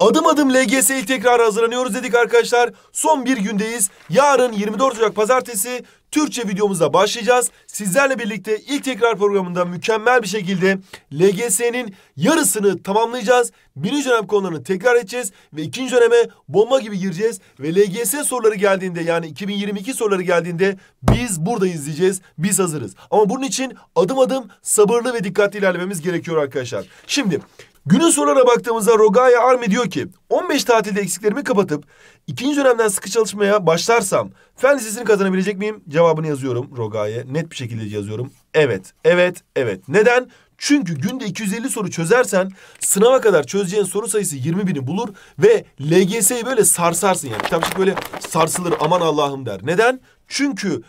Adım adım LGS'ye tekrar hazırlanıyoruz dedik arkadaşlar. Son bir gündeyiz. Yarın 24 Ocak Pazartesi Türkçe videomuzda başlayacağız. Sizlerle birlikte ilk tekrar programında mükemmel bir şekilde LGS'nin yarısını tamamlayacağız. Birinci dönem konularını tekrar edeceğiz ve ikinci döneme bomba gibi gireceğiz. Ve LGS soruları geldiğinde yani 2022 soruları geldiğinde biz burada izleyeceğiz. Biz hazırız. Ama bunun için adım adım sabırlı ve dikkatli ilerlememiz gerekiyor arkadaşlar. Şimdi Günün sorularına baktığımızda Rogaya Armi diyor ki 15 tatilde eksiklerimi kapatıp ikinci dönemden sıkı çalışmaya başlarsam fen lisesini kazanabilecek miyim? Cevabını yazıyorum Rogaya. Net bir şekilde yazıyorum. Evet, evet, evet. Neden? Çünkü günde 250 soru çözersen sınava kadar çözeceğin soru sayısı 20 bini bulur ve LGS'yi böyle sarsarsın yani. Kitapçık böyle sarsılır aman Allah'ım der. Neden? Çünkü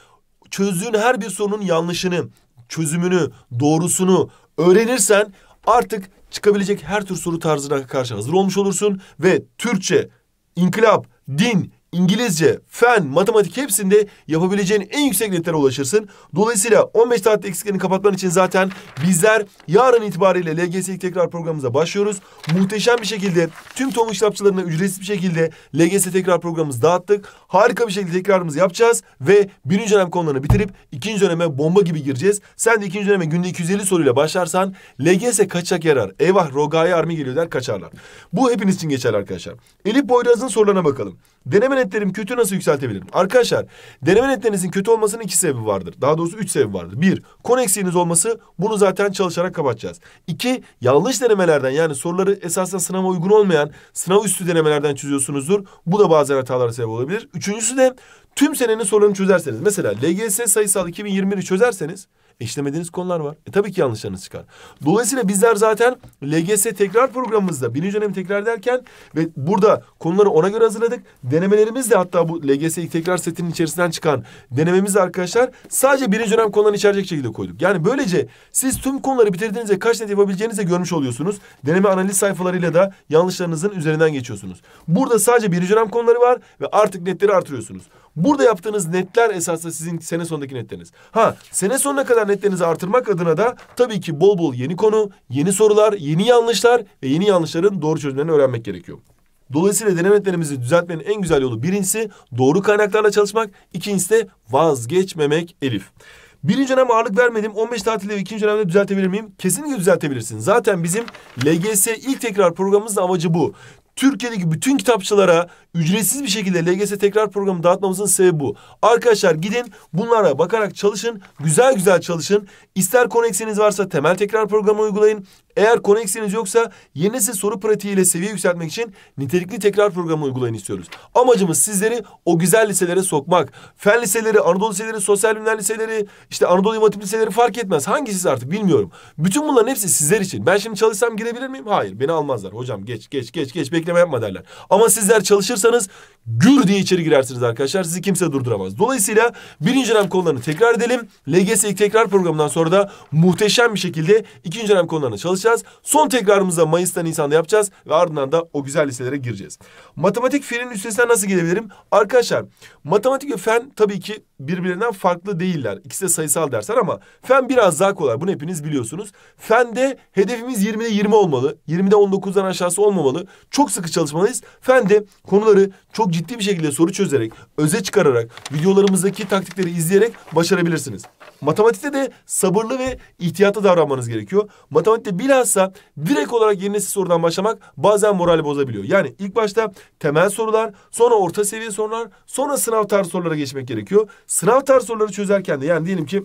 çözdüğün her bir sorunun yanlışını, çözümünü, doğrusunu öğrenirsen Artık çıkabilecek her tür soru tarzına karşı hazır olmuş olursun ve Türkçe, inkılap, din, İngilizce, fen, matematik hepsinde yapabileceğin en yüksek netlere ulaşırsın. Dolayısıyla 15 saatte eksiklerini kapatman için zaten bizler yarın itibariyle LGS'lik tekrar programımıza başlıyoruz. Muhteşem bir şekilde tüm TOMG kitapçılarına ücretsiz bir şekilde LGS tekrar programımızı dağıttık. Harika bir şekilde tekrarımızı yapacağız ve birinci dönem konularını bitirip ikinci döneme bomba gibi gireceğiz. Sen de ikinci döneme günde 250 soruyla başlarsan LGS kaçacak yarar. Eyvah rogaya armi geliyor der kaçarlar. Bu hepiniz için geçerli arkadaşlar. Elif Boyraz'ın sorularına bakalım. Deneme netlerim kötü nasıl yükseltebilirim? Arkadaşlar deneme netlerinizin kötü olmasının iki sebebi vardır. Daha doğrusu üç sebebi vardır. Bir, koneksiyeniz olması bunu zaten çalışarak kapatacağız. İki, yanlış denemelerden yani soruları esasında sınava uygun olmayan sınav üstü denemelerden çözüyorsunuzdur. Bu da bazen hatalara sebep olabilir. Üçüncüsü de tüm senenin sorularını çözerseniz. Mesela LGS sayısal 2021'i çözerseniz İşlemediğiniz konular var. E tabii ki yanlışlarınız çıkar. Dolayısıyla bizler zaten LGS tekrar programımızda birinci dönemi tekrar derken ve burada konuları ona göre hazırladık. Denemelerimiz de hatta bu LGS tekrar setinin içerisinden çıkan denememiz de arkadaşlar sadece birinci dönem konularını içerecek şekilde koyduk. Yani böylece siz tüm konuları bitirdiğinizde kaç net yapabileceğinizi görmüş oluyorsunuz. Deneme analiz sayfalarıyla da yanlışlarınızın üzerinden geçiyorsunuz. Burada sadece birinci dönem konuları var ve artık netleri artırıyorsunuz. Burada yaptığınız netler esasında sizin sene sonundaki netleriniz. Ha sene sonuna kadar netlerinizi artırmak adına da tabii ki bol bol yeni konu, yeni sorular, yeni yanlışlar ve yeni yanlışların doğru çözümlerini öğrenmek gerekiyor. Dolayısıyla deneme netlerimizi düzeltmenin en güzel yolu birincisi doğru kaynaklarla çalışmak, ikincisi de vazgeçmemek Elif. Birinci dönem ağırlık vermedim. 15 tatilde ve ikinci dönemde düzeltebilir miyim? Kesinlikle düzeltebilirsin. Zaten bizim LGS ilk tekrar programımızın amacı bu. Türkiye'deki bütün kitapçılara ücretsiz bir şekilde LGS tekrar programı dağıtmamızın sebebi bu. Arkadaşlar gidin bunlara bakarak çalışın. Güzel güzel çalışın. İster koneksiyeniz varsa temel tekrar programı uygulayın. Eğer konu eksiğiniz yoksa yeni nesil soru pratiğiyle seviye yükseltmek için nitelikli tekrar programı uygulayın istiyoruz. Amacımız sizleri o güzel liselere sokmak. Fen liseleri, Anadolu liseleri, sosyal bilimler liseleri, işte Anadolu İmam liseleri fark etmez. Hangisi artık bilmiyorum. Bütün bunların hepsi sizler için. Ben şimdi çalışsam girebilir miyim? Hayır beni almazlar. Hocam geç geç geç geç bekleme yapma derler. Ama sizler çalışırsanız gür diye içeri girersiniz arkadaşlar. Sizi kimse durduramaz. Dolayısıyla birinci dönem konularını tekrar edelim. LGS ilk tekrar programından sonra da muhteşem bir şekilde ikinci dönem konularını çalışalım çalışacağız. Son tekrarımızı Mayıs'tan Nisan'da yapacağız ve ardından da o güzel liselere gireceğiz. Matematik fenin üstesinden nasıl gelebilirim? Arkadaşlar matematik ve fen tabii ki birbirinden farklı değiller. İkisi de sayısal dersler ama fen biraz daha kolay. Bunu hepiniz biliyorsunuz. Fende hedefimiz 20'de 20 olmalı. 20'de 19'dan aşağısı olmamalı. Çok sıkı çalışmalıyız. Fende konuları çok ciddi bir şekilde soru çözerek, öze çıkararak, videolarımızdaki taktikleri izleyerek başarabilirsiniz. Matematikte de sabırlı ve ihtiyatlı davranmanız gerekiyor. Matematikte bir Bilhassa direkt olarak yeni nesil sorudan başlamak bazen morali bozabiliyor. Yani ilk başta temel sorular, sonra orta seviye sorular, sonra sınav tarzı sorulara geçmek gerekiyor. Sınav tarzı soruları çözerken de yani diyelim ki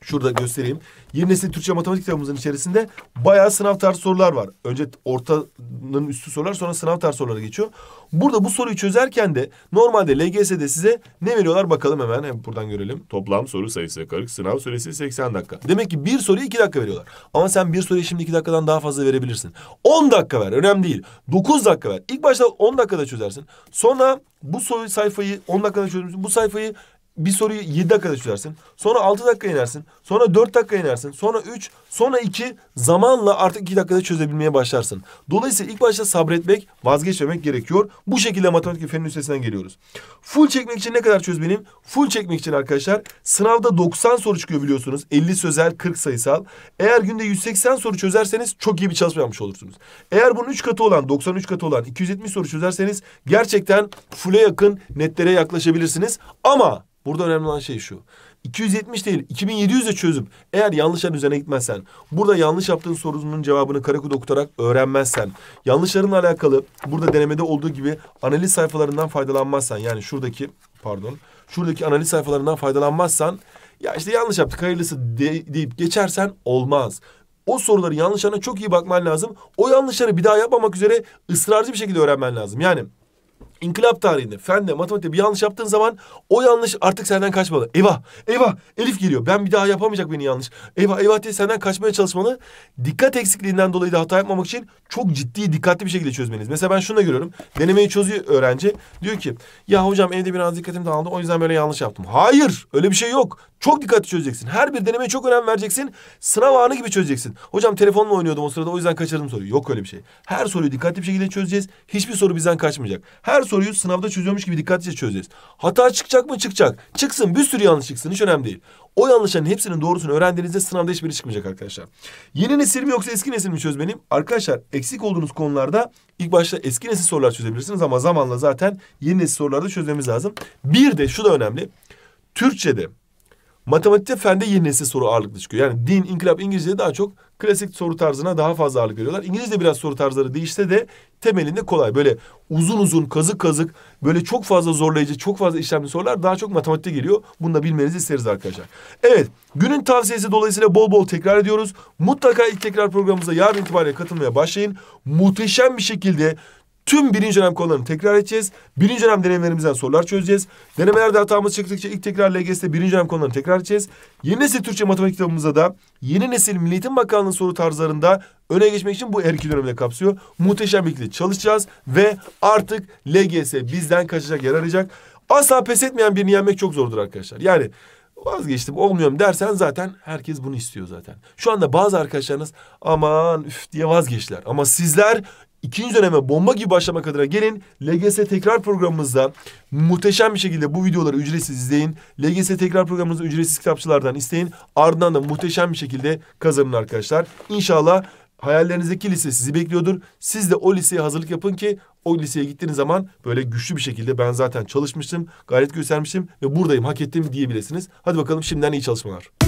Şurada göstereyim. Yeni nesil Türkçe matematik kitabımızın içerisinde bayağı sınav tarzı sorular var. Önce ortanın üstü sorular sonra sınav tarzı sorulara geçiyor. Burada bu soruyu çözerken de normalde LGS'de size ne veriyorlar bakalım hemen. Hem buradan görelim. Toplam soru sayısı 40, sınav süresi 80 dakika. Demek ki bir soruyu iki dakika veriyorlar. Ama sen bir soruyu şimdi iki dakikadan daha fazla verebilirsin. 10 dakika ver önemli değil. 9 dakika ver. İlk başta 10 dakikada çözersin. Sonra bu soru sayfayı 10 dakikada çözmüşsün. Bu sayfayı bir soruyu 7 dakikada çözersin. Sonra 6 dakika inersin. Sonra 4 dakika inersin. Sonra 3, sonra 2 zamanla artık 2 dakikada çözebilmeye başlarsın. Dolayısıyla ilk başta sabretmek, vazgeçmemek gerekiyor. Bu şekilde matematik fen fenin üstesinden geliyoruz. Full çekmek için ne kadar çözmeliyim? Full çekmek için arkadaşlar sınavda 90 soru çıkıyor biliyorsunuz. 50 sözel, 40 sayısal. Eğer günde 180 soru çözerseniz çok iyi bir çalışma yapmış olursunuz. Eğer bunun 3 katı olan, 93 katı olan 270 soru çözerseniz gerçekten full'e yakın netlere yaklaşabilirsiniz. Ama Burada önemli olan şey şu. 270 değil 2700 de çözüp eğer yanlışların üzerine gitmezsen, burada yanlış yaptığın sorunun cevabını karakuda okutarak öğrenmezsen, yanlışlarınla alakalı burada denemede olduğu gibi analiz sayfalarından faydalanmazsan yani şuradaki pardon şuradaki analiz sayfalarından faydalanmazsan ya işte yanlış yaptık hayırlısı de, deyip geçersen olmaz. O soruları yanlışlarına çok iyi bakman lazım. O yanlışları bir daha yapmamak üzere ısrarcı bir şekilde öğrenmen lazım. Yani İnkılap tarihinde fende, matematikte bir yanlış yaptığın zaman o yanlış artık senden kaçmalı. Eyvah, eyvah, Elif geliyor. Ben bir daha yapamayacak beni yanlış. Eyvah, eyvah diye senden kaçmaya çalışmalı. Dikkat eksikliğinden dolayı da hata yapmamak için çok ciddi, dikkatli bir şekilde çözmeniz. Mesela ben şunu da görüyorum. Denemeyi çözüyor öğrenci. Diyor ki, ya hocam evde biraz dikkatim dağıldı o yüzden böyle yanlış yaptım. Hayır, öyle bir şey yok. Çok dikkatli çözeceksin. Her bir denemeye çok önem vereceksin. Sınav anı gibi çözeceksin. Hocam telefonla oynuyordum o sırada o yüzden kaçırdım soruyu. Yok öyle bir şey. Her soruyu dikkatli bir şekilde çözeceğiz. Hiçbir soru bizden kaçmayacak. Her soruyu sınavda çözüyormuş gibi dikkatlice çözeceğiz. Hata çıkacak mı? Çıkacak. Çıksın bir sürü yanlış çıksın hiç önemli değil. O yanlışların hepsinin doğrusunu öğrendiğinizde sınavda hiçbiri çıkmayacak arkadaşlar. Yeni nesil mi yoksa eski nesil mi çözmeliyim? Arkadaşlar eksik olduğunuz konularda ilk başta eski nesil sorular çözebilirsiniz ama zamanla zaten yeni nesil da çözmemiz lazım. Bir de şu da önemli. Türkçe'de Matematikte fende yeni nesil soru ağırlıklı çıkıyor. Yani din, inkılap, İngilizce daha çok klasik soru tarzına daha fazla ağırlık veriyorlar. İngilizce biraz soru tarzları değişse de temelinde kolay. Böyle uzun uzun kazık kazık böyle çok fazla zorlayıcı, çok fazla işlemli sorular daha çok matematikte geliyor. Bunu da bilmenizi isteriz arkadaşlar. Evet, günün tavsiyesi dolayısıyla bol bol tekrar ediyoruz. Mutlaka ilk tekrar programımıza yarın itibariyle katılmaya başlayın. Muhteşem bir şekilde Tüm birinci dönem konularını tekrar edeceğiz. Birinci dönem denemelerimizden sorular çözeceğiz. Denemelerde hatamız çıktıkça ilk tekrar LGS'de birinci dönem konularını tekrar edeceğiz. Yeni nesil Türkçe matematik kitabımızda da yeni nesil Milli Eğitim Bakanlığı soru tarzlarında öne geçmek için bu her iki dönemde kapsıyor. Muhteşem bir çalışacağız ve artık LGS bizden kaçacak yer arayacak. Asla pes etmeyen birini yenmek çok zordur arkadaşlar. Yani vazgeçtim olmuyorum dersen zaten herkes bunu istiyor zaten. Şu anda bazı arkadaşlarınız aman üf diye vazgeçtiler. Ama sizler ikinci döneme bomba gibi başlamak adına gelin. LGS tekrar programımızda muhteşem bir şekilde bu videoları ücretsiz izleyin. LGS tekrar programımızı ücretsiz kitapçılardan isteyin. Ardından da muhteşem bir şekilde kazanın arkadaşlar. İnşallah hayallerinizdeki lise sizi bekliyordur. Siz de o liseye hazırlık yapın ki o liseye gittiğiniz zaman böyle güçlü bir şekilde ben zaten çalışmıştım, gayret göstermiştim ve buradayım, hak ettim diyebilirsiniz. Hadi bakalım şimdiden iyi çalışmalar.